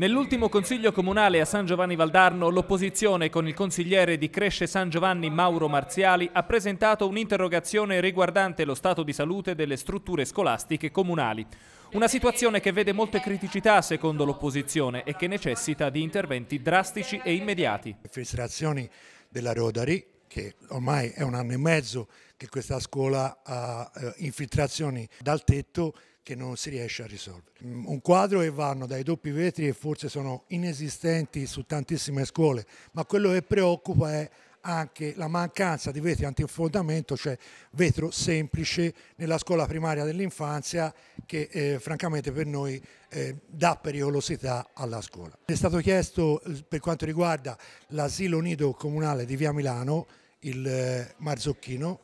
Nell'ultimo consiglio comunale a San Giovanni Valdarno, l'opposizione con il consigliere di Cresce San Giovanni Mauro Marziali ha presentato un'interrogazione riguardante lo stato di salute delle strutture scolastiche comunali. Una situazione che vede molte criticità secondo l'opposizione e che necessita di interventi drastici e immediati. Infiltrazioni della Rodari che ormai è un anno e mezzo che questa scuola ha eh, infiltrazioni dal tetto che non si riesce a risolvere. Mm, un quadro che vanno dai doppi vetri e forse sono inesistenti su tantissime scuole, ma quello che preoccupa è anche la mancanza di vetri antiinfondamento, cioè vetro semplice nella scuola primaria dell'infanzia che eh, francamente per noi eh, dà pericolosità alla scuola. È stato chiesto eh, per quanto riguarda l'asilo nido comunale di Via Milano, il eh, Marzocchino,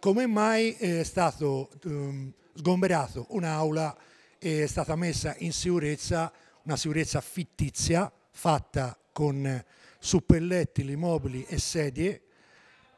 come mai è stato um, sgomberato un'aula e è stata messa in sicurezza una sicurezza fittizia fatta con su pellettili, mobili e sedie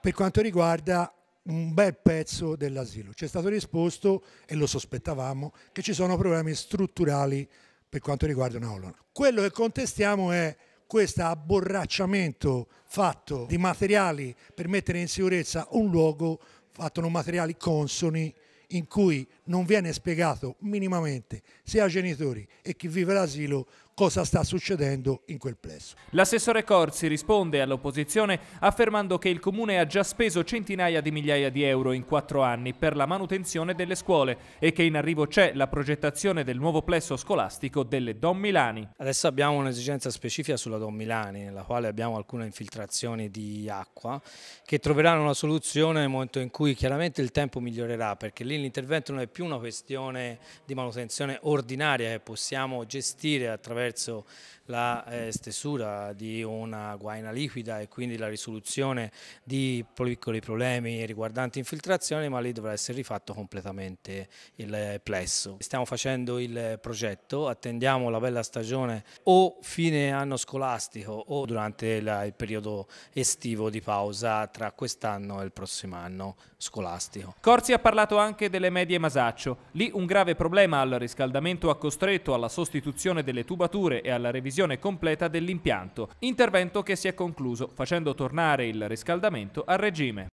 per quanto riguarda un bel pezzo dell'asilo. Ci è stato risposto, e lo sospettavamo, che ci sono problemi strutturali per quanto riguarda una Olona. Quello che contestiamo è questo abborracciamento fatto di materiali per mettere in sicurezza un luogo fatto con materiali consoni in cui non viene spiegato minimamente sia ai genitori e chi vive l'asilo cosa sta succedendo in quel plesso. L'assessore Corsi risponde all'opposizione affermando che il Comune ha già speso centinaia di migliaia di euro in quattro anni per la manutenzione delle scuole e che in arrivo c'è la progettazione del nuovo plesso scolastico delle Don Milani. Adesso abbiamo un'esigenza specifica sulla Don Milani, nella quale abbiamo alcune infiltrazioni di acqua che troveranno una soluzione nel momento in cui chiaramente il tempo migliorerà perché lì l'intervento non è più una questione di manutenzione ordinaria che possiamo gestire attraverso terzo la eh, stesura di una guaina liquida e quindi la risoluzione di piccoli problemi riguardanti infiltrazioni, ma lì dovrà essere rifatto completamente il plesso. Stiamo facendo il progetto, attendiamo la bella stagione o fine anno scolastico o durante la, il periodo estivo di pausa tra quest'anno e il prossimo anno scolastico. Corsi ha parlato anche delle medie Masaccio. Lì un grave problema al riscaldamento ha costretto, alla sostituzione delle tubature murature e alla revisione completa dell'impianto, intervento che si è concluso facendo tornare il riscaldamento a regime.